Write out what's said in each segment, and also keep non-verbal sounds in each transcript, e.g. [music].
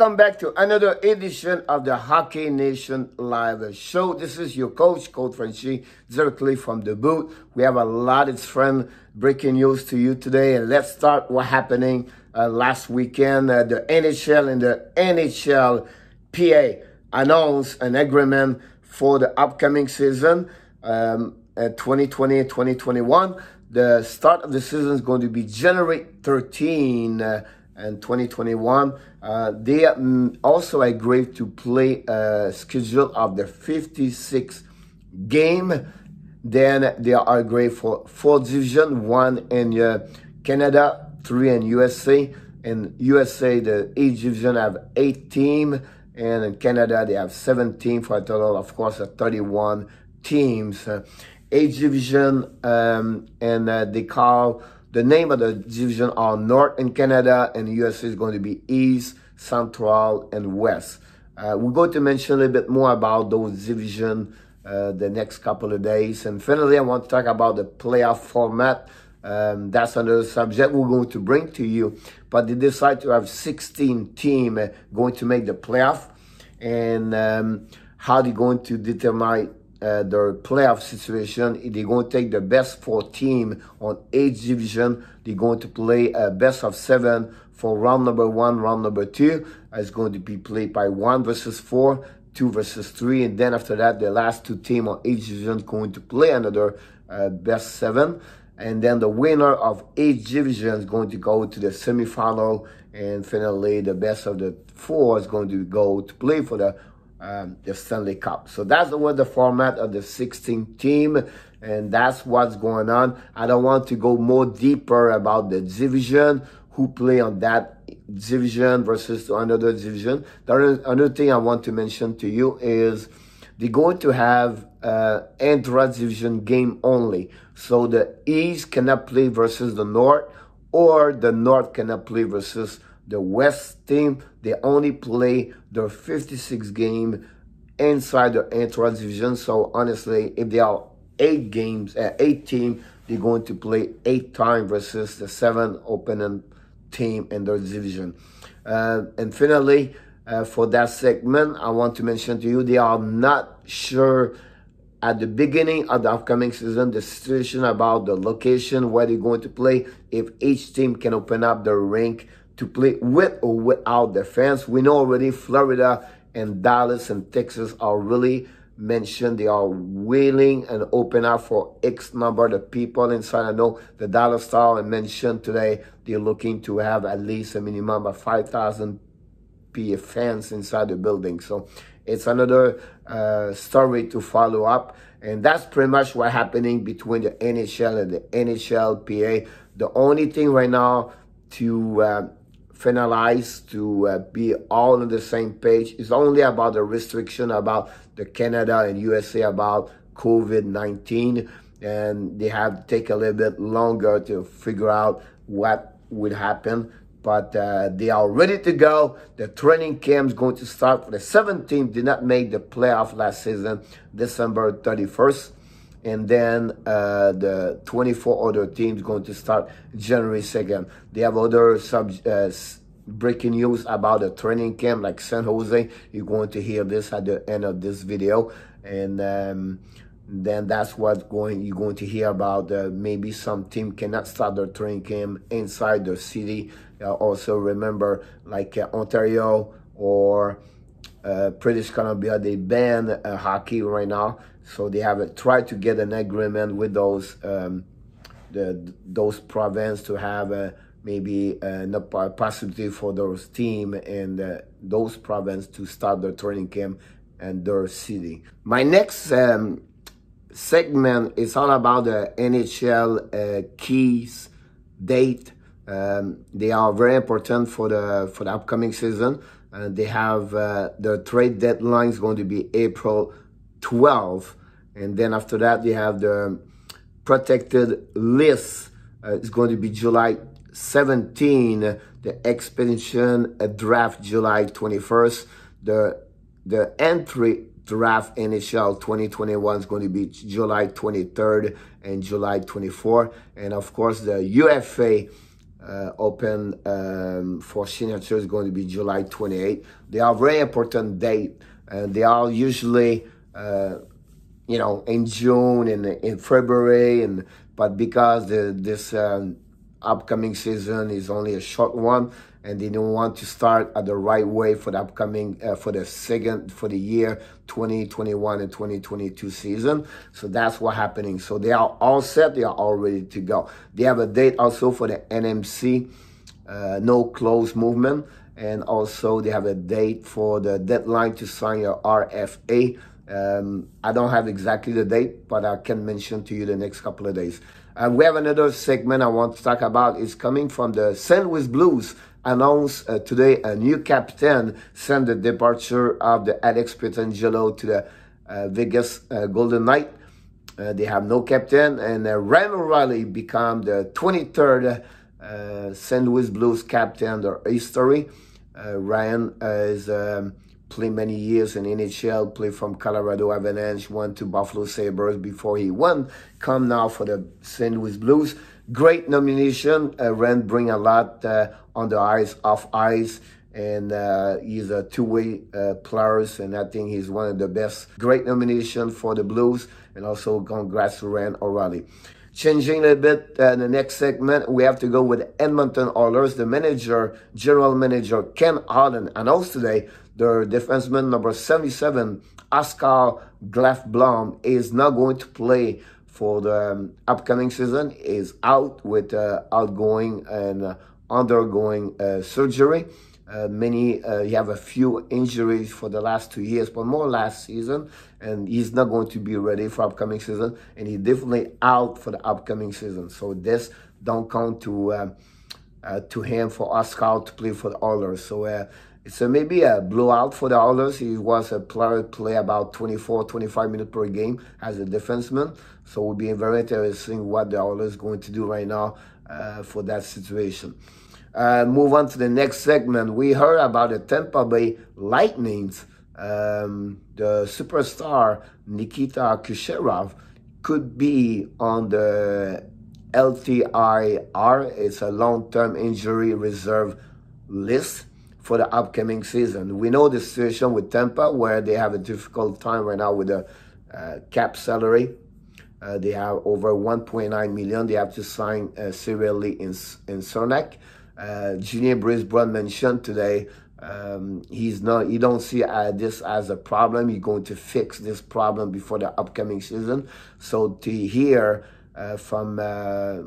Welcome back to another edition of the Hockey Nation Live Show. This is your coach, Coach Franchi, directly from the boot. We have a lot of fun breaking news to you today, and let's start what happening uh, last weekend. Uh, the NHL and the NHL PA announced an agreement for the upcoming season, um, 2020 uh, 2021. The start of the season is going to be January 13. Uh, and 2021. Uh, they mm, also agreed to play a schedule of the 56 game. Then they are agreed for four division, one in uh, Canada, three in USA. In USA, the eight division have eight team, and in Canada they have 17 for a total, of course, of 31 teams. Uh, division, um, and uh, they call the name of the division are North in Canada and USA is going to be East, Central, and West. Uh, we're going to mention a little bit more about those divisions uh, the next couple of days. And finally, I want to talk about the playoff format. Um, that's another subject we're going to bring to you. But they decide to have 16 team uh, going to make the playoff. And um, how they're going to determine uh, their playoff situation. They're going to take the best four team on each division. They're going to play a best of seven for round number one, round number two. It's going to be played by one versus four, two versus three, and then after that, the last two team on each division going to play another uh, best seven. And then the winner of each division is going to go to the semifinal, and finally, the best of the four is going to go to play for the um, the Stanley Cup. So that's what the format of the 16 team, and that's what's going on. I don't want to go more deeper about the division, who play on that division versus another division. The another thing I want to mention to you is they're going to have uh, intra-division game only. So the East cannot play versus the North, or the North cannot play versus the West team, they only play their 56 game inside the Antoine division. So honestly, if they are eight games, uh, eight team, they're going to play eight times versus the seven opening team in their division. Uh, and finally, uh, for that segment, I want to mention to you they are not sure at the beginning of the upcoming season the situation about the location where they're going to play if each team can open up the rink to play with or without their fans. We know already Florida and Dallas and Texas are really mentioned. They are willing and open up for X number of the people inside. I know the Dallas Star mentioned today, they're looking to have at least a minimum of 5,000 PA fans inside the building. So it's another uh, story to follow up. And that's pretty much what's happening between the NHL and the NHLPA. The only thing right now to uh, finalized to uh, be all on the same page. It's only about the restriction about the Canada and USA about COVID-19 and they have to take a little bit longer to figure out what would happen. But uh, they are ready to go. The training camp is going to start for the 17th. Did not make the playoff last season, December 31st and then uh, the 24 other teams going to start January 2nd. They have other sub uh, breaking news about the training camp like San Jose. You're going to hear this at the end of this video, and um, then that's what going you're going to hear about. Uh, maybe some team cannot start their training camp inside the city. Uh, also remember like uh, Ontario or uh, British Columbia, they ban uh, hockey right now. So they have tried to get an agreement with those um, the, those provinces to have uh, maybe a possibility for those team and uh, those provinces to start their training camp and their city. My next um, segment is all about the NHL uh, keys date. Um, they are very important for the for the upcoming season. And they have uh, the trade deadline is going to be April 12. And then after that, they have the protected list. Uh, it's going to be July 17. The expedition uh, draft July 21st. The the entry draft NHL 2021 is going to be July 23rd and July 24th. And of course, the UFA uh, open um, for signature is going to be July 28. They are very important date, and they are usually, uh, you know, in June and in February. And but because the, this um, upcoming season is only a short one, and they don't want to start at the right way for the upcoming uh, for the second for the year 2021 and 2022 season so that's what happening so they are all set they are all ready to go they have a date also for the nmc uh, no close movement and also they have a date for the deadline to sign your rfa um, I don't have exactly the date, but I can mention to you the next couple of days. Uh, we have another segment I want to talk about. It's coming from the St. Louis Blues announced uh, today a new captain sent the departure of the Alex Petangelo to the uh, Vegas uh, Golden Knight. Uh, they have no captain, and uh, Ryan O'Reilly become the 23rd uh, St. Louis Blues captain. in Their history. Ryan has Um, played many years in NHL, played from Colorado Avalanche, went to Buffalo Sabres before he won, come now for the St. Louis Blues great nomination. Uh, bring a lot uh, on the ice, off ice, and uh, he's a two-way uh, player, and I think he's one of the best. Great nomination for the Blues, and also congrats to already. O'Reilly. Changing a bit, uh, the next segment, we have to go with Edmonton Oilers. The manager, general manager Ken Holland, announced today their defenseman number 77, Oscar Glafblom, is not going to play for the um, upcoming season is out with uh, outgoing and uh, undergoing uh, surgery. Uh, many uh, he have a few injuries for the last two years, but more last season, and he's not going to be ready for upcoming season, and he's definitely out for the upcoming season. So this don't count to to him for us Oscar to play for the Oilers. So so maybe a blowout for the Oilers. He was a player play about 24, 25 minutes per game as a defenseman. So it will be very interesting what the Oilers going to do right now uh, for that situation. Uh, move on to the next segment. We heard about the Tampa Bay Lightnings. Um, the superstar Nikita Kucherov could be on the LTIR. It's a long-term injury reserve list for the upcoming season. We know the situation with Tampa, where they have a difficult time right now with the uh, cap salary. Uh, they have over 1.9 million. They have to sign uh, severely in in Cernak. Uh, Junior Brisbane mentioned today um, he's not. You he don't see uh, this as a problem. He's going to fix this problem before the upcoming season. So to hear uh, from uh,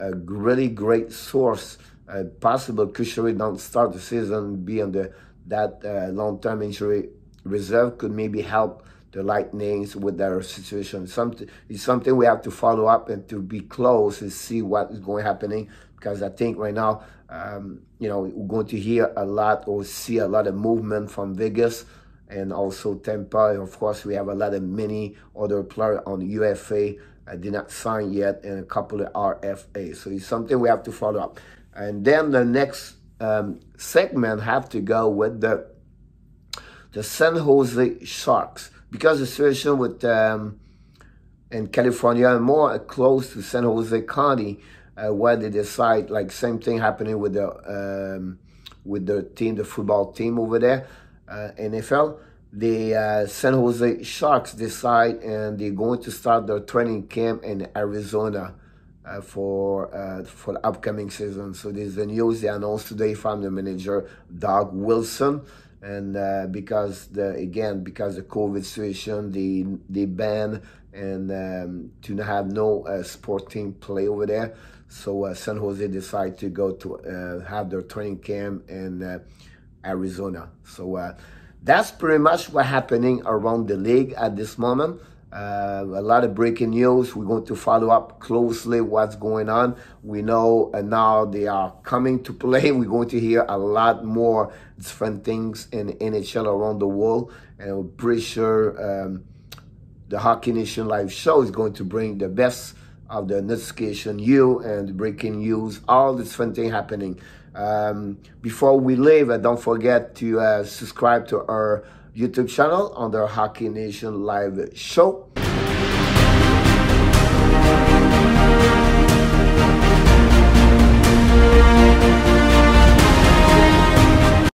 a really great source uh, possible Kusheri don't start the season, be on the that uh, long-term injury reserve could maybe help the Lightnings with their situation. Something is something we have to follow up and to be close and see what is going happening because I think right now, um, you know, we're going to hear a lot or see a lot of movement from Vegas and also Tampa. of course, we have a lot of many other players on UFA I uh, did not sign yet and a couple of RFA. So it's something we have to follow up and then the next um, segment have to go with the the San Jose Sharks because the situation with um, in California and more close to San Jose County, uh, where they decide like same thing happening with the um, with the team, the football team over there, uh, NFL. The uh, San Jose Sharks decide and they're going to start their training camp in Arizona uh, for uh, for the upcoming season. So this is the news they announced today from the manager Doug Wilson, and uh, because the again because the COVID situation, the the ban and um, to have no uh, sport team play over there. So uh, San Jose decided to go to uh, have their training camp in Arizona. So that's pretty much what's happening around the league at this moment. Uh, a lot of breaking news. We're going to follow up closely what's going on. We know uh, now they are coming to play. [laughs] We're going to hear a lot more different things in NHL around the world. And we're pretty sure um, the Hockey Nation Live Show is going to bring the best of the notification you and breaking news, all this fun thing happening. Um, before we leave, uh, don't forget to uh, subscribe to our YouTube channel on Hockey Nation live show.